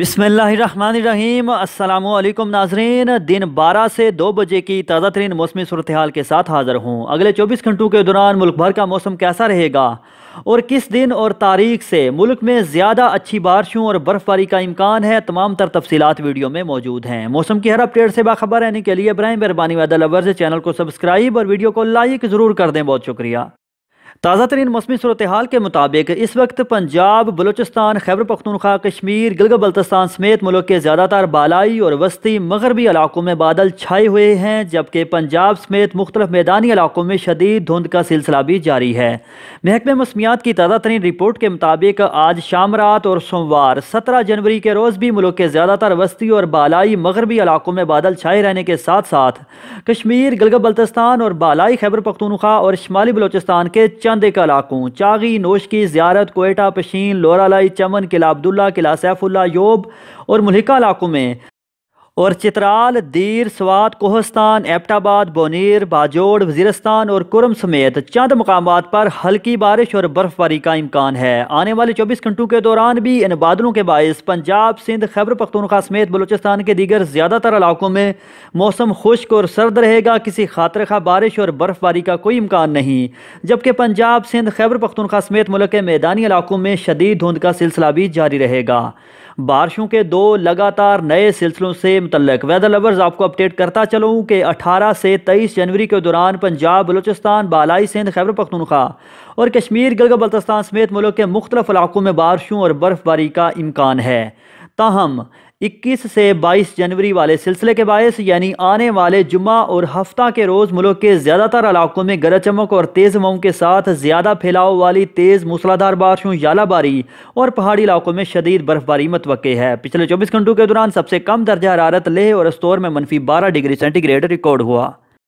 बिसमीम अल्लाम नाजरीन दिन 12 से 2 बजे की ताज़ा तरीन मौसमी सूरत हाल के साथ हाज़िर हूँ अगले 24 घंटों के दौरान मुल्क भर का मौसम कैसा रहेगा और किस दिन और तारीख से मुल्क में ज़्यादा अच्छी बारिशों और बर्फ़बारी का इम्कान है तमाम तर तफसीत वीडियो में मौजूद हैं मौसम की हर अपडेट से बाखबर रहने के लिए इब्राहिम मेहरबानी वादा लवर से चैनल को सब्सक्राइब और वीडियो को लाइक ज़रूर कर दें बहुत शुक्रिया ताज़ा तरीन मौसमी सूरत हाल के मुताबिक इस वक्त पंजाब बलोचिस्तान खैबर पख्तूनख्वा कश्मीर गिलग बल्तस्तान समेत मुल्क के ज़्यादातर बालाई और वस्ती मगरबी इलाकों में बादल छाए हुए हैं जबकि पंजाब समेत मुख्तलिफ मैदानी इलाकों में शदीद धुंध का सिलसिला भी जारी है महकमे मौसमियात की ताज़ा तरीन रिपोर्ट के मुताबिक आज शाम रात और सोमवार सत्रह जनवरी के रोज़ भी मुल्क के ज़्यादातर वस्ती और बालाई मगरबी इलाकों में बादल छाए रहने के साथ साथ कश्मीर गिलग बल्तस्तान और बालाई खैबर पखतनखा और शुमाली बलोचिस्तान के चंद कलाकों चागी नोश की ज्यारत कोयटा पशीन लोरालाई चमन किला अब्दुल्ला किला सैफुल्ला योब और मलिका इलाकों में और चित्राल दीर स्वात कोहस्तान एबटाबाद बोनीर बाजोड़ वजीरस्तान और कुरम समेत चंद मकाम पर हल्की बारिश और बर्फबारी का इम्कान है आने वाले चौबीस घंटों के दौरान भी इन बादलों के बायस पंजाब सिंध खैबर पख्तनखा समेत बलूचिस्तान के दीगर ज़्यादातर इलाकों में मौसम खुश्क और सर्द रहेगा किसी खातर खा बारिश और बर्फबारी का कोई इम्कान नहीं जबकि पंजाब सिंध खैबर पख्तनखा समेत मुल्क के मैदानी इलाकों में शदीद धुंध का सिलसिला भी जारी रहेगा बारिशों के दो लगातार नए सिलसिलों से मुतलक वेदर लवर्स आपको अपडेट करता चलूँ कि 18 से 23 जनवरी के दौरान पंजाब बलोचिस्तान बालाई सिंध खैबर पख्तनख्वा और कश्मीर गलग बल्तस्तान समेत मुल्क के मुख्तलिफ इलाकों में बारिशों और बर्फबारी का इम्कान है ताहम इक्कीस से बाईस जनवरी वाले सिलसिले के बायस यानी आने वाले जुमा और हफ्ता के रोज़ मुल्क के ज़्यादातर इलाकों में गरज चमक और तेज़ मऊ के साथ ज़्यादा फैलाव वाली तेज़ मूसलाधार बारिशों यालाबारी और पहाड़ी इलाकों में शदीद बर्फबारी मतवके है पिछले चौबीस घंटों के दौरान सबसे कम दर्जा हरारत लेह और स्तौर में मनफी बारह डिग्री सेंटीग्रेड रिकॉर्ड हुआ